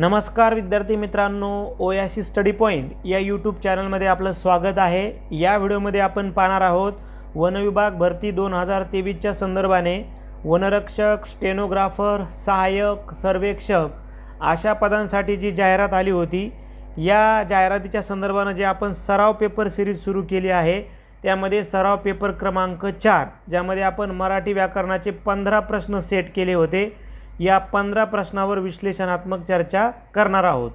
नमस्कार विद्यार्थी मित्रांनो ओयासी स्टडी पॉईंट या यूट्यूब चॅनलमध्ये आपलं स्वागत आहे या व्हिडिओमध्ये आपण पाहणार आहोत वनविभाग भरती दोन हजार तेवीसच्या संदर्भाने वनरक्षक स्टेनोग्राफर सहाय्यक सर्वेक्षक अशा पदांसाठी जी जाहिरात आली होती या जाहिरातीच्या संदर्भानं जे आपण सराव पेपर सिरीज सुरू केली आहे त्यामध्ये सराव पेपर क्रमांक चार ज्यामध्ये आपण मराठी व्याकरणाचे पंधरा प्रश्न सेट केले होते या पंधरा प्रश्नावर विश्लेषणात्मक चर्चा करणार आहोत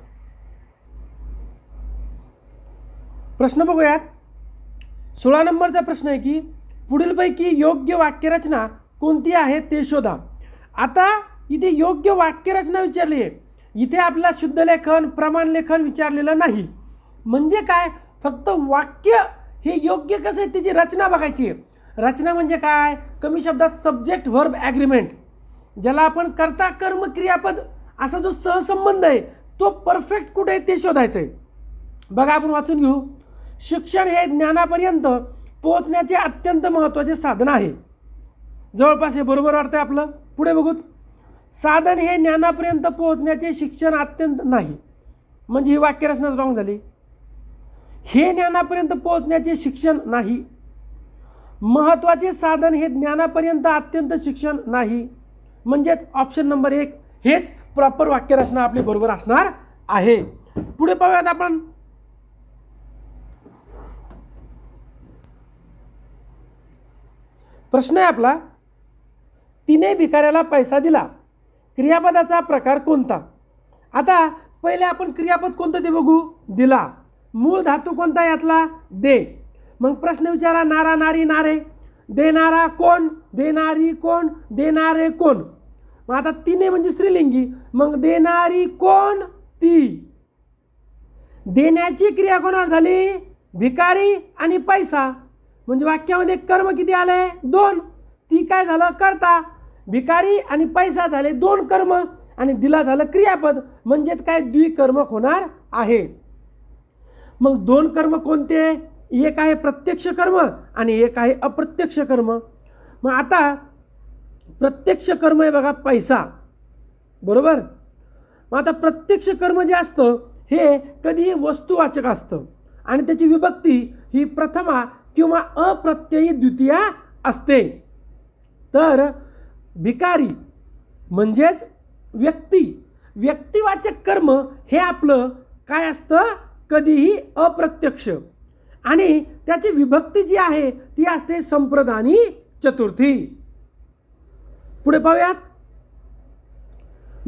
प्रश्न बघूयात सोळा नंबरचा प्रश्न आहे की पुढीलपैकी योग्य वाक्यरचना कोणती आहे ते शोधा आता इथे योग्य वाक्यरचना विचारली आहे इथे आपला शुद्ध लेखन प्रमाण लेखन विचारलेलं नाही म्हणजे काय फक्त वाक्य हे योग्य कसं आहे त्याची रचना बघायची आहे रचना म्हणजे काय कमी शब्दात सब्जेक्ट व्हर्ब ॲग्रीमेंट ज्याला आपण कर्ता कर्म क्रियापद असा जो सहसंबंध आहे तो परफेक्ट कुठे आहे ते शोधायचं आहे बघा आपण वाचून घेऊ शिक्षण हे ज्ञानापर्यंत पोहोचण्याचे अत्यंत महत्त्वाचे साधन आहे जवळपास हे बरोबर वाटतंय आपलं पुढे बघूत साधन हे ज्ञानापर्यंत पोहोचण्याचे शिक्षण अत्यंत नाही म्हणजे ही वाक्यरचनाच रॉंग झाली हे ज्ञानापर्यंत पोहोचण्याचे शिक्षण नाही महत्त्वाचे साधन हे ज्ञानापर्यंत अत्यंत शिक्षण नाही म्हणजेच ऑप्शन नंबर एक हेच प्रॉपर वाक्यरचना आपली बरोबर असणार आहे पुढे पाहूयात आपण प्रश्न आहे आपला तिने भिकाऱ्याला पैसा दिला क्रियापदाचा प्रकार कोणता आता पहिले आपण क्रियापद कोणतं ते बघू दिला मूळ धातू कोणता यातला दे मग प्रश्न विचारा नारा नारी नारे देणारा कोण देणारी कोण देणारे कोण मग आता तिने म्हणजे स्त्रीलिंगी मग देणारी कोण ती देण्याची क्रिया कोणावर झाली भिकारी आणि पैसा म्हणजे वाक्यामध्ये कर्म किती आले दोन ती काय झालं करता भिकारी आणि पैसा झाले दोन कर्म आणि दिला झालं क्रियापद म्हणजेच काय द्विकर्मक होणार आहे मग दोन कर्म कोणते एक आहे प्रत्यक्ष कर्म आणि एक आहे अप्रत्यक्ष कर्म मग आता प्रत्यक्ष कर्म आहे बघा पैसा बरोबर मग आता प्रत्यक्ष कर्म जे असतं हे कधीही वस्तुवाचक असतं आणि त्याची विभक्ती ही प्रथमा किंवा अप्रत्ययी द्वितीया असते तर भिकारी म्हणजेच व्यक्ती व्यक्तिवाचक कर्म हे आपलं काय असतं कधीही अप्रत्यक्ष आणि त्याची विभक्ती जी आहे ती असते संप्रदानी चतुर्थी पुढे पाहूयात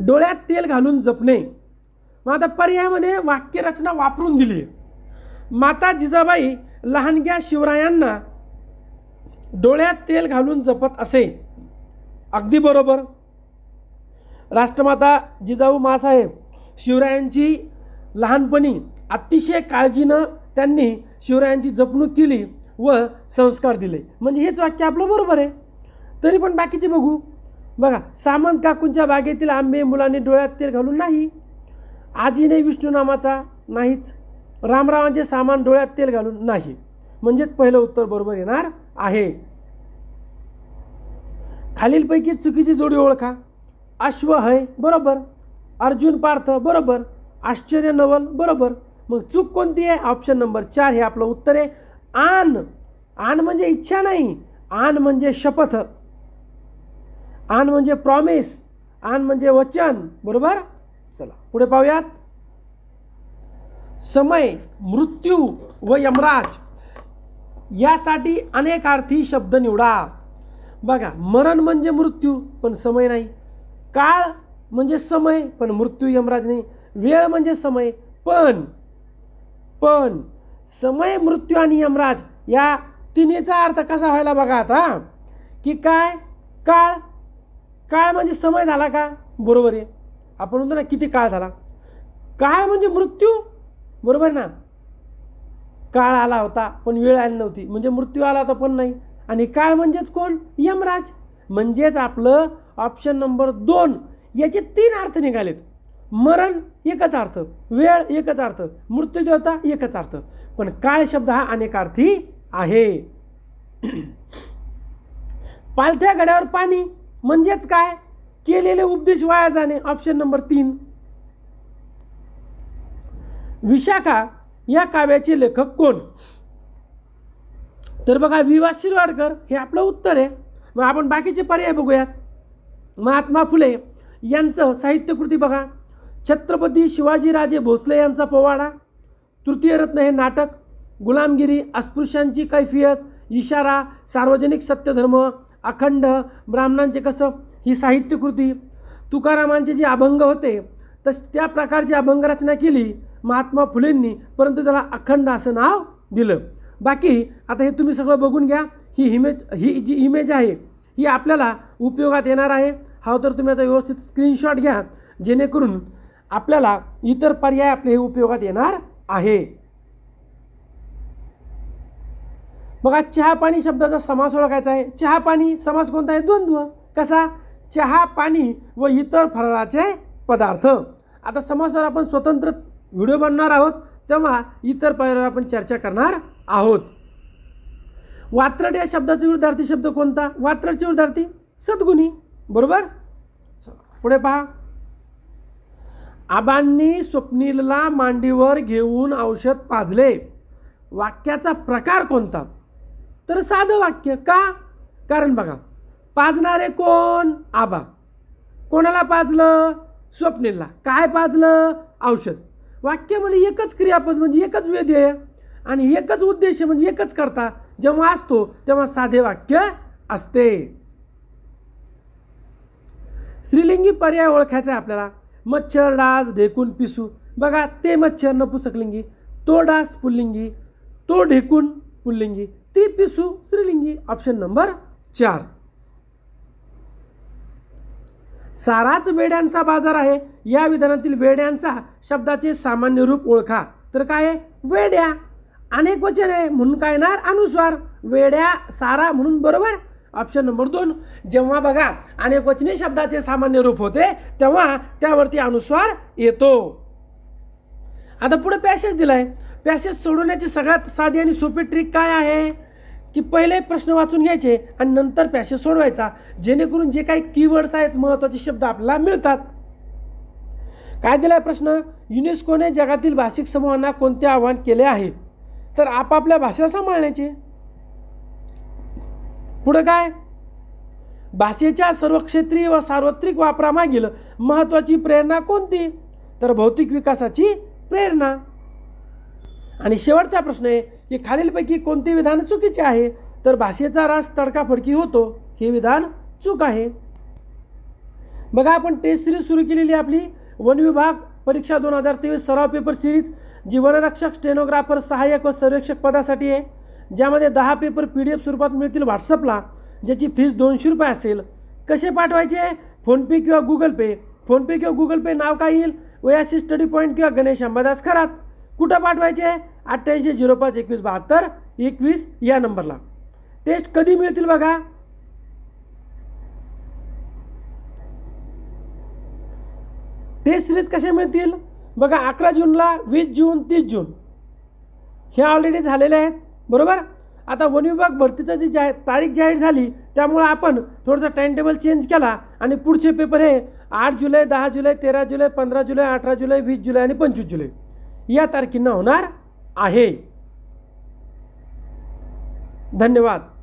डोळ्यात तेल घालून जपणे मग आता पर्यायामध्ये वाक्यरचना वापरून दिली माता जिजाबाई लहानग्या शिवरायांना डोळ्यात तेल घालून जपत असे अगदी बरोबर राष्ट्रमाता जिजाऊ मासाहेब शिवरायांची लहानपणी अतिशय काळजीनं त्यांनी शिवरायांची जपणूक केली व संस्कार दिले म्हणजे हेच वाक्य आपलं बरोबर आहे तरी पण बाकीचे बघू बघा सामंत काकूंच्या बागेतील आंबे मुलांनी डोळ्यात तेल घालून नाही आजीने विष्णू नामाचा नाहीच रामरावांचे सामान डोळ्यात तेल घालून नाही म्हणजेच पहिलं उत्तर बरोबर येणार आहे खालीलपैकी चुकीची जोडी ओळखा अश्व हय बरोबर अर्जुन पार्थ बरोबर आश्चर्य नवल बरोबर मग चूक कोणती आहे ऑप्शन नंबर चार हे आपलं उत्तर आहे आन आन म्हणजे इच्छा नाही आन म्हणजे शपथ आन म्हणजे प्रॉमिस आन म्हणजे वचन बरोबर चला पुढे पाहूयात समय मृत्यू व यमराज यासाठी अनेक अर्थी शब्द निवडा बघा मरण म्हणजे मृत्यू पण समय नाही काळ म्हणजे समय पण मृत्यू यमराज नाही वेळ म्हणजे समय पण पण समय मृत्यू आणि यमराज या तिन्हीचा अर्थ कसा व्हायला बघा आता की काय काळ काळ म्हणजे समय झाला का बरोबर आहे आपण म्हणतो ना किती काळ झाला काळ म्हणजे मृत्यू बरोबर ना काळ आला होता पण वेळ आली नव्हती म्हणजे मृत्यू आला होता पण नाही आणि काळ म्हणजेच कोण यमराज म्हणजेच आपलं ऑप्शन नंबर दोन याचे तीन अर्थ निघालेत मरण एकच अर्थ वेळ एकच अर्थ मृत्यू होता एकच अर्थ पण काळ शब्द हा अनेक अर्थी आहे पालथ्या गड्यावर पाणी म्हणजेच काय केलेले उपदेश वाया जाणे ऑप्शन नंबर तीन विशाखा या काव्याचे लेखक कोण तर बघा वि वा शिरवाडकर हे आपलं उत्तर आहे मग आपण बाकीचे पर्याय बघूयात महात्मा फुले यांचं साहित्यकृती बघा छत्रपती शिवाजीराजे भोसले यांचा पोवाडा तृतीयरत्न हे नाटक गुलामगिरी अस्पृश्यांची कैफियत इशारा सार्वजनिक सत्यधर्म अखंड ब्राह्मणांचे कसं ही साहित्यकृती तुकारामांचे जे अभंग होते तस त्या प्रकारची अभंग रचना केली महात्मा फुलेंनी परंतु त्याला अखंड असं नाव दिलं बाकी आता हे तुम्ही सगळं बघून घ्या ही इमेज ही जी इमेज आहे ही आपल्याला उपयोगात येणार आहे हा तर तुम्ही आता व्यवस्थित स्क्रीनशॉट घ्या जेणेकरून आपल्याला इतर पर्याय आपले हे उपयोगात येणार आहे बघा चहा पाणी शब्दाचा समास ओळखायचा आहे चहा पाणी समास कोणता आहे द्वंद्व कसा चहा पाणी व इतर फराळाचे पदार्थ आता समासावर आपण स्वतंत्र व्हिडिओ बनणार आहोत तेव्हा इतर पर्यावर आपण चर्चा करणार आहोत वात्रट या शब्दाचा विरुद्धार्थी शब्द कोणता वात्रटचे विरुद्धार्थी सद्गुणी बरोबर पुढे पहा आबांनी स्वप्नीलला मांडीवर घेऊन औषध पाजले वाक्याचा प्रकार कोणता तर साधं वाक्य का कारण बघा पाजणारे कोण आबा कोणाला पाजलं स्वप्नेला काय पाजलं औषध वाक्यामध्ये एकच क्रियापद म्हणजे एकच आहे आणि एकच उद्देश म्हणजे एकच करता जेव्हा असतो तेव्हा साधे वाक्य असते स्त्रीलिंगी पर्याय ओळखायचा आहे आपल्याला मच्छर डास ढेकून पिसू बघा ते मच्छर नपुसकलिंगी तो डास पुल्लिंगी तो ढेकून पुल्लिंगी ती पिसू स्त्रीलिंगी ऑप्शन नंबर चार साराच वेड्यांचा बाजार आहे या विधानातील वेड्यांचा शब्दाचे सामान्य रूप ओळखा तर काय वेड्या अनेक वचन आहे म्हणून काय येणार अनुस्वार वेड्या सारा म्हणून बरोबर ऑप्शन नंबर दोन जेव्हा बघा अनेक वचने शब्दाचे सामान्य रूप होते तेव्हा त्यावरती अनुस्वार येतो आता पुढे पॅसेज दिलाय पॅसेज सोडवण्याची सगळ्यात साधी आणि सोपी ट्रिक काय आहे की पहिले प्रश्न वाचून घ्यायचे आणि नंतर पॅसेज सोडवायचा जेणेकरून जे काही कीवर्ड्स आहेत महत्त्वाचे शब्द आपल्याला मिळतात काय दिला प्रश्न युनेस्कोने जगातील भाषिक समूहांना कोणते आव्हान केले आहे तर आपापल्या भाषा सांभाळण्याचे पुढं काय भाषेच्या सर्वक्षेत्रीय व सार्वत्रिक वापरामागील महत्त्वाची प्रेरणा कोणती तर भौतिक विकासाची प्रेरणा आणि शेवटचा प्रश्न आहे की खालीलपैकी कोणते विधान चुकीचे आहे तर भाषेचा रास तडकाफडकी होतो हे विधान चूक आहे बघा आपण टेस्ट सिरीज सुरू केलेली आपली वन विभाग परीक्षा दोन हजार तेवीस सराव पेपर सिरीज जी वनरक्षक स्टेनोग्राफर सहाय्यक व सर्वेक्षक पदासाठी आहे ज्यामध्ये दहा पेपर पी डी एफ स्वरूपात मिळतील व्हॉट्सअपला ज्याची फीस दोनशे रुपये असेल कसे पाठवायचे फोनपे किंवा गुगल पे फोनपे किंवा गुगल पे नाव काय येईल वयाशी स्टडी पॉईंट किंवा गणेश अंबादास खरात कुठं पाठवायचे अठ्ठ्याऐंशी झिरो पाच एकवीस बहात्तर एकवीस या नंबरला टेस्ट कधी मिळतील बघा टेस्ट सिरीज कसे मिळतील बघा अकरा जूनला वीस जून तीस जून हे ऑलरेडी झालेले आहेत बरोबर आता वन विभाग भरतीचं जी जा तारीख जाहीर झाली त्यामुळं आपण थोडंसं टाईम टेबल चेंज केला आणि पुढचे पेपर हे आठ जुलै दहा जुलै तेरा जुलै पंधरा जुलै अठरा जुलै वीस जुलै आणि पंचवीस जुलै या तारखेंना होणार आहे धन्यवाद